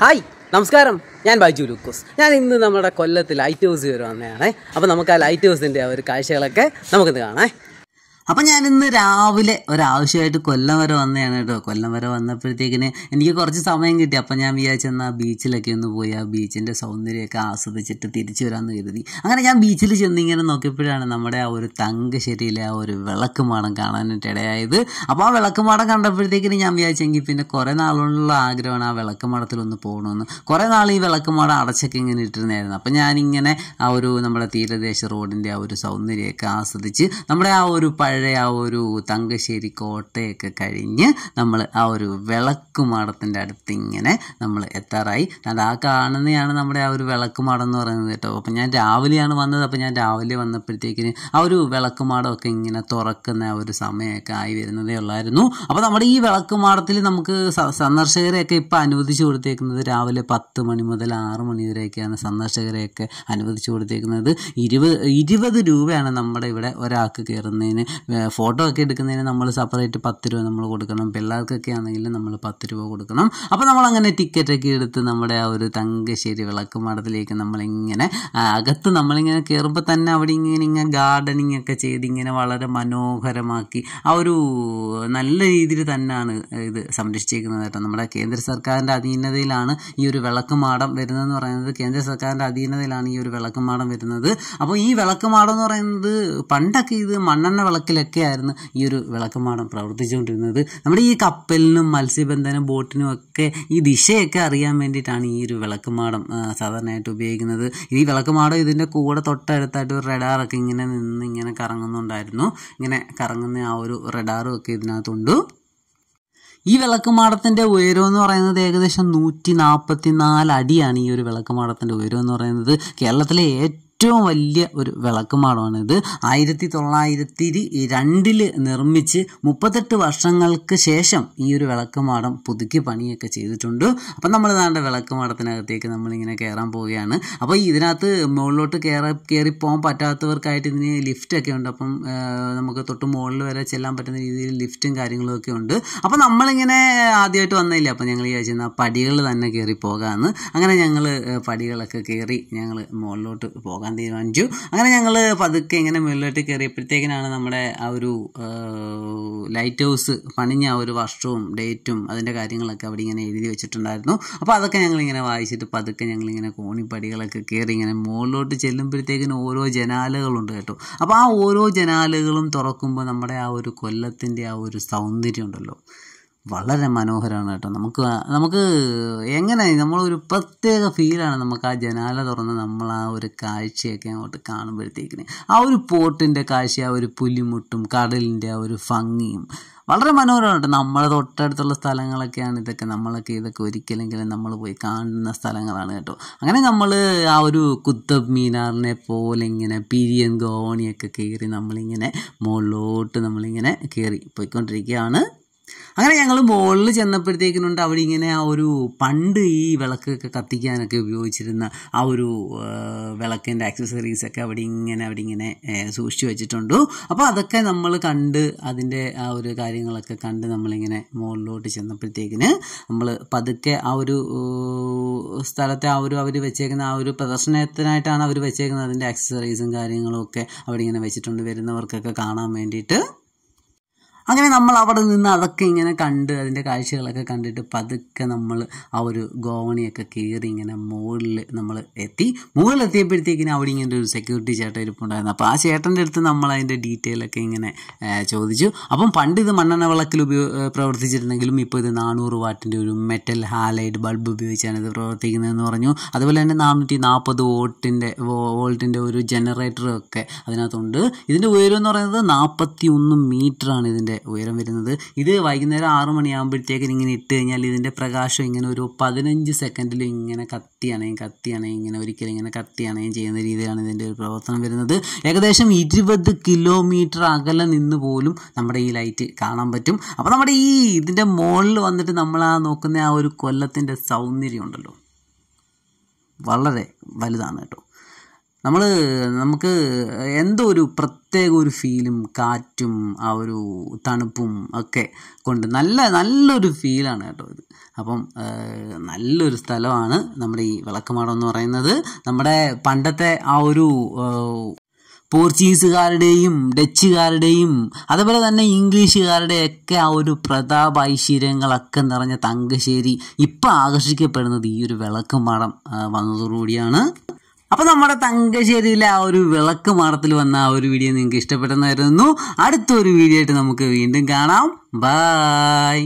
hi നമസ്കാരം ഞാൻ ബൈജു ലൂക്കോസ് ഞാൻ ഇന്ന് നമ്മുടെ കൊല്ലത്ത് ലൈറ്റ് ഹൗസ് വരെ വന്നതാണ് അപ്പോൾ നമുക്ക് ആ ലൈറ്റ് ഹൗസിൻ്റെ ആ ഒരു കാഴ്ചകളൊക്കെ നമുക്കിന്ന് കാണാം അപ്പൊ ഞാൻ ഇന്ന് രാവിലെ ഒരാവശ്യമായിട്ട് കൊല്ലം വരെ വന്നതാണ് കേട്ടോ കൊല്ലം വരെ വന്നപ്പോഴത്തേക്കിന് എനിക്ക് കുറച്ച് സമയം കിട്ടി അപ്പൊ ഞാൻ എന്നാ ബീച്ചിലൊക്കെ ഒന്ന് പോയി ആ ബീച്ചിന്റെ സൗന്ദര്യമൊക്കെ ആസ്വദിച്ചിട്ട് തിരിച്ചു വരാമെന്ന് കരുതി അങ്ങനെ ഞാൻ ബീച്ചിൽ ചെന്നിങ്ങനെ നോക്കിയപ്പോഴാണ് നമ്മുടെ ആ ഒരു തങ്കശ്ശേരിയിലെ ആ ഒരു മാടം കാണാനായിട്ട് ഇടയായത് അപ്പോൾ ആ മാടം കണ്ടപ്പോഴത്തേക്കിന് ഞാൻ വിചാരിച്ചെങ്കിൽ പിന്നെ കുറെ നാളുകൊണ്ടുള്ള ആഗ്രഹമാണ് ആ ഒന്ന് പോകണമെന്ന് കുറെ നാൾ ഈ മാടം അടച്ചൊക്കെ ഇങ്ങനെ ഇട്ടിരുന്നായിരുന്നു അപ്പൊ ഞാനിങ്ങനെ ആ ഒരു നമ്മുടെ തീരദേശ റോഡിന്റെ ആ ഒരു സൗന്ദര്യമൊക്കെ ആസ്വദിച്ച് നമ്മുടെ ആ ഒരു പഴയ പഴയ ആ ഒരു തങ്കശ്ശേരി കോട്ടയൊക്കെ കഴിഞ്ഞ് നമ്മൾ ആ ഒരു വിളക്കുമാടത്തിൻ്റെ അടുത്ത് ഇങ്ങനെ നമ്മൾ എത്താറായി അത് ആ കാണുന്നതാണ് നമ്മുടെ ആ ഒരു വിളക്കുമാടം എന്ന് പറയുന്നത് കേട്ടോ അപ്പം ഞാൻ രാവിലെയാണ് വന്നത് അപ്പോൾ ഞാൻ രാവിലെ വന്നപ്പോഴത്തേക്കിന് ആ ഒരു വിളക്കുമാടമൊക്കെ ഇങ്ങനെ തുറക്കുന്ന ആ ഒരു സമയമൊക്കെ ആയി വരുന്നതേ ഉള്ളായിരുന്നു അപ്പോൾ നമ്മുടെ ഈ വിളക്കുമാടത്തിൽ നമുക്ക് സന്ദർശകരെയൊക്കെ ഇപ്പം അനുവദിച്ചു കൊടുത്തേക്കുന്നത് രാവിലെ പത്ത് മണി മുതൽ ആറ് മണി വരെയൊക്കെയാണ് സന്ദർശകരെയൊക്കെ അനുവദിച്ചു കൊടുത്തേക്കുന്നത് ഇരുപത് ഇരുപത് രൂപയാണ് നമ്മുടെ ഇവിടെ ഒരാൾക്ക് കയറുന്നതിന് ഫോട്ടോ ഒക്കെ എടുക്കുന്നതിന് നമ്മൾ സെപ്പറേറ്റ് പത്ത് രൂപ നമ്മൾ കൊടുക്കണം പിള്ളേർക്കൊക്കെ ആണെങ്കിൽ നമ്മൾ പത്ത് രൂപ കൊടുക്കണം അപ്പോൾ നമ്മൾ അങ്ങനെ ടിക്കറ്റൊക്കെ എടുത്ത് നമ്മുടെ ആ ഒരു തങ്കശ്ശേരി വിളക്ക് മഠത്തിലേക്ക് നമ്മളിങ്ങനെ അകത്ത് നമ്മളിങ്ങനെ കയറുമ്പോൾ തന്നെ അവിടെ ഇങ്ങനെ ഇങ്ങനെ ഗാർഡനിങ് ഒക്കെ ചെയ്ത് ഇങ്ങനെ വളരെ മനോഹരമാക്കി ആ ഒരു നല്ല രീതിയിൽ തന്നെയാണ് ഇത് സംരക്ഷിച്ചിരിക്കുന്നത് കേട്ടോ നമ്മുടെ കേന്ദ്ര സർക്കാരിൻ്റെ അധീനതയിലാണ് ഈ ഒരു വിളക്ക് മാടം വരുന്നതെന്ന് പറയുന്നത് കേന്ദ്ര സർക്കാരിൻ്റെ അധീനതയിലാണ് ഈ ഒരു വിളക്ക് മാടം വരുന്നത് അപ്പോൾ ഈ വിളക്ക് മാടം എന്ന് പറയുന്നത് പണ്ടൊക്കെ ഇത് മണ്ണെണ്ണ വിളക്കിൽ തിരക്കിലൊക്കെയായിരുന്നു ഈ ഒരു വിളക്കുമാടം പ്രവർത്തിച്ചുകൊണ്ടിരുന്നത് നമ്മുടെ ഈ കപ്പലിനും മത്സ്യബന്ധനം ബോട്ടിനും ഒക്കെ ഈ ദിശയൊക്കെ അറിയാൻ വേണ്ടിയിട്ടാണ് ഈ ഒരു വിളക്കുമാടം സാധാരണയായിട്ട് ഉപയോഗിക്കുന്നത് ഈ വിളക്കുമാടം ഇതിൻ്റെ കൂടെ തൊട്ടടുത്തായിട്ട് ഒരു റെഡാറൊക്കെ ഇങ്ങനെ നിന്ന് ഇങ്ങനെ കറങ്ങുന്നുണ്ടായിരുന്നു ഇങ്ങനെ കറങ്ങുന്ന ആ ഒരു റെഡാറും ഒക്കെ ഇതിനകത്തുണ്ട് ഈ വിളക്കുമാടത്തിൻ്റെ ഉയരം എന്ന് പറയുന്നത് ഏകദേശം നൂറ്റി നാൽപ്പത്തി നാല് അടിയാണ് ഈ ഒരു വിളക്കുമാടത്തിൻ്റെ ഉയരം എന്ന് പറയുന്നത് കേരളത്തിലെ ഏറ്റവും ഏറ്റവും വലിയ ഒരു വിളക്കുമാടമാണ് ഇത് ആയിരത്തി തൊള്ളായിരത്തി രണ്ടിൽ നിർമ്മിച്ച് മുപ്പത്തെട്ട് വർഷങ്ങൾക്ക് ശേഷം ഈ ഒരു വിളക്കുമാടം പുതുക്കി പണിയൊക്കെ ചെയ്തിട്ടുണ്ട് അപ്പം നമ്മൾ താണ്ട വിളക്കുമാടത്തിനകത്തേക്ക് നമ്മളിങ്ങനെ കയറാൻ പോവുകയാണ് അപ്പോൾ ഇതിനകത്ത് മുകളിലോട്ട് കയറി കയറി പോകാൻ പറ്റാത്തവർക്കായിട്ട് ഇതിന് ലിഫ്റ്റൊക്കെ ഉണ്ട് അപ്പം നമുക്ക് തൊട്ട് മുകളിൽ വരെ ചെല്ലാൻ പറ്റുന്ന രീതിയിൽ ലിഫ്റ്റും കാര്യങ്ങളും ഒക്കെ ഉണ്ട് അപ്പോൾ നമ്മളിങ്ങനെ ആദ്യമായിട്ട് വന്നില്ല അപ്പോൾ ഞങ്ങൾ വിചാരിച്ചിരുന്ന പടികൾ തന്നെ കയറി പോകാമെന്ന് അങ്ങനെ ഞങ്ങൾ പടികളൊക്കെ കയറി ഞങ്ങൾ മുകളിലോട്ട് പോകാൻ കയറാൻ തീരുമാനിച്ചു അങ്ങനെ ഞങ്ങൾ പതുക്കെ ഇങ്ങനെ മുകളിലോട്ട് കയറിയപ്പോഴത്തേക്കിനാണ് നമ്മുടെ ആ ഒരു ലൈറ്റ് ഹൗസ് പണിഞ്ഞ ആ ഒരു വർഷവും ഡേറ്റും അതിൻ്റെ കാര്യങ്ങളൊക്കെ അവിടെ ഇങ്ങനെ എഴുതി വെച്ചിട്ടുണ്ടായിരുന്നു അപ്പോൾ അതൊക്കെ ഞങ്ങളിങ്ങനെ വായിച്ചിട്ട് പതുക്കെ ഞങ്ങളിങ്ങനെ കോണിപ്പടികളൊക്കെ കയറി ഇങ്ങനെ മുകളിലോട്ട് ചെല്ലുമ്പോഴത്തേക്കിന് ഓരോ ജനാലകളുണ്ട് കേട്ടോ അപ്പോൾ ആ ഓരോ ജനാലകളും തുറക്കുമ്പോൾ നമ്മുടെ ആ ഒരു കൊല്ലത്തിൻ്റെ ആ ഒരു സൗന്ദര്യം ഉണ്ടല്ലോ വളരെ മനോഹരമാണ് കേട്ടോ നമുക്ക് നമുക്ക് എങ്ങനെ നമ്മളൊരു പ്രത്യേക ഫീലാണ് നമുക്ക് ആ ജനാല തുറന്ന് നമ്മൾ ആ ഒരു കാഴ്ചയൊക്കെ അങ്ങോട്ട് കാണുമ്പോഴത്തേക്കിന് ആ ഒരു പോട്ടിൻ്റെ കാഴ്ച ആ ഒരു പുലിമുട്ടും കടലിൻ്റെ ആ ഒരു ഭംഗിയും വളരെ മനോഹരമാണ് കേട്ടോ നമ്മളെ തൊട്ടടുത്തുള്ള സ്ഥലങ്ങളൊക്കെയാണ് ഇതൊക്കെ നമ്മളൊക്കെ ഇതൊക്കെ ഒരിക്കലെങ്കിലും നമ്മൾ പോയി കാണുന്ന സ്ഥലങ്ങളാണ് കേട്ടോ അങ്ങനെ നമ്മൾ ആ ഒരു കുത്തബ് മീനാറിനെ പോലെ ഇങ്ങനെ പിരിയൻ ഗോവണിയൊക്കെ കയറി നമ്മളിങ്ങനെ മുകളിലോട്ട് നമ്മളിങ്ങനെ കയറി പോയിക്കൊണ്ടിരിക്കുകയാണ് അങ്ങനെ ഞങ്ങൾ മുകളിൽ ചെന്നപ്പോഴത്തേക്കിനുണ്ട് അവിടെ ഇങ്ങനെ ആ ഒരു പണ്ട് ഈ വിളക്കൊക്കെ കത്തിക്കാനൊക്കെ ഉപയോഗിച്ചിരുന്ന ആ ഒരു വിളക്കിൻ്റെ ആക്സസറീസൊക്കെ അവിടെ ഇങ്ങനെ അവിടെ ഇങ്ങനെ സൂക്ഷിച്ചു വെച്ചിട്ടുണ്ട് അപ്പോൾ അതൊക്കെ നമ്മൾ കണ്ട് അതിൻ്റെ ആ ഒരു കാര്യങ്ങളൊക്കെ കണ്ട് നമ്മളിങ്ങനെ മുകളിലോട്ട് ചെന്നപ്പോഴത്തേക്കിന് നമ്മൾ പതുക്കെ ആ ഒരു സ്ഥലത്തെ ആ ഒരു അവർ വെച്ചേക്കുന്ന ആ ഒരു പ്രദർശനത്തിനായിട്ടാണ് അവർ വെച്ചേക്കുന്നത് അതിൻ്റെ ആക്സസറീസും കാര്യങ്ങളും ഒക്കെ അവിടെ ഇങ്ങനെ വെച്ചിട്ടുണ്ട് വരുന്നവർക്കൊക്കെ കാണാൻ വേണ്ടിയിട്ട് അങ്ങനെ നമ്മൾ അവിടെ നിന്ന് അതൊക്കെ ഇങ്ങനെ കണ്ട് അതിൻ്റെ കാഴ്ചകളൊക്കെ കണ്ടിട്ട് പതുക്കെ നമ്മൾ ആ ഒരു ഗോവണിയൊക്കെ കയറി ഇങ്ങനെ മുകളിൽ നമ്മൾ എത്തി മുകളിൽ മുകളിലെത്തിയപ്പോഴത്തേക്കിന് അവിടെ ഇങ്ങനെ ഒരു സെക്യൂരിറ്റി ചേട്ടൻ ഇരിപ്പുണ്ടായിരുന്നു അപ്പോൾ ആ ചേട്ടൻ്റെ അടുത്ത് നമ്മൾ അതിൻ്റെ ഡീറ്റെയിൽ ഒക്കെ ഇങ്ങനെ ചോദിച്ചു അപ്പം പണ്ട് ഇത് മണ്ണെണ്ണ വിളക്കിൽ ഉപയോഗ പ്രവർത്തിച്ചിരുന്നെങ്കിലും ഇപ്പോൾ ഇത് നാനൂറ് വാട്ടിൻ്റെ ഒരു മെറ്റൽ ഹാലൈഡ് ബൾബ് ഉപയോഗിച്ചാണ് ഇത് പ്രവർത്തിക്കുന്നതെന്ന് പറഞ്ഞു അതുപോലെ തന്നെ നാനൂറ്റി നാൽപ്പത് വോട്ടിൻ്റെ വോൾട്ടിൻ്റെ ഒരു ജനറേറ്ററൊക്കെ അതിനകത്തുണ്ട് ഇതിൻ്റെ ഉയരം എന്ന് പറയുന്നത് നാൽപ്പത്തി ഒന്ന് മീറ്ററാണ് ഇതിൻ്റെ ഇതിൻ്റെ ഉയരം വരുന്നത് ഇത് വൈകുന്നേരം ആറ് മണിയാകുമ്പോഴത്തേക്കും ഇങ്ങനെ ഇട്ട് കഴിഞ്ഞാൽ ഇതിൻ്റെ പ്രകാശം ഇങ്ങനെ ഒരു പതിനഞ്ച് സെക്കൻഡിൽ ഇങ്ങനെ കത്തിയണയും കത്തിയണയും ഇങ്ങനെ ഒരിക്കലും ഇങ്ങനെ കത്തിയണയും ചെയ്യുന്ന രീതിയിലാണ് ഇതിൻ്റെ ഒരു പ്രവർത്തനം വരുന്നത് ഏകദേശം ഇരുപത് കിലോമീറ്റർ അകലെ നിന്ന് പോലും നമ്മുടെ ഈ ലൈറ്റ് കാണാൻ പറ്റും അപ്പോൾ നമ്മുടെ ഈ ഇതിൻ്റെ മുകളിൽ വന്നിട്ട് നമ്മൾ ആ നോക്കുന്ന ആ ഒരു കൊല്ലത്തിൻ്റെ സൗന്ദര്യം ഉണ്ടല്ലോ വളരെ വലുതാണ് കേട്ടോ നമ്മൾ നമുക്ക് എന്തോ ഒരു പ്രത്യേക ഒരു ഫീലും കാറ്റും ആ ഒരു തണുപ്പും ഒക്കെ കൊണ്ട് നല്ല നല്ലൊരു ഫീലാണ് കേട്ടോ ഇത് അപ്പം നല്ലൊരു സ്ഥലമാണ് നമ്മുടെ ഈ വിളക്കുമാടം എന്ന് പറയുന്നത് നമ്മുടെ പണ്ടത്തെ ആ ഒരു പോർച്ചുഗീസുകാരുടെയും ഡച്ചുകാരുടെയും അതുപോലെ തന്നെ ഇംഗ്ലീഷുകാരുടെയൊക്കെ ആ ഒരു പ്രതാപ ഐശ്വര്യങ്ങളൊക്കെ നിറഞ്ഞ തങ്കശ്ശേരി ഇപ്പം ആകർഷിക്കപ്പെടുന്നത് ഈ ഒരു വിളക്കുമാടം വന്നതോടുകൂടിയാണ് അപ്പൊ നമ്മുടെ തങ്കശ്ശേരിയിലെ ആ ഒരു വിളക്ക് മാറത്തിൽ വന്ന ആ ഒരു വീഡിയോ നിങ്ങൾക്ക് ഇഷ്ടപ്പെട്ടെന്നായിരുന്നു അടുത്തൊരു വീഡിയോ ആയിട്ട് നമുക്ക് വീണ്ടും കാണാം ബായ്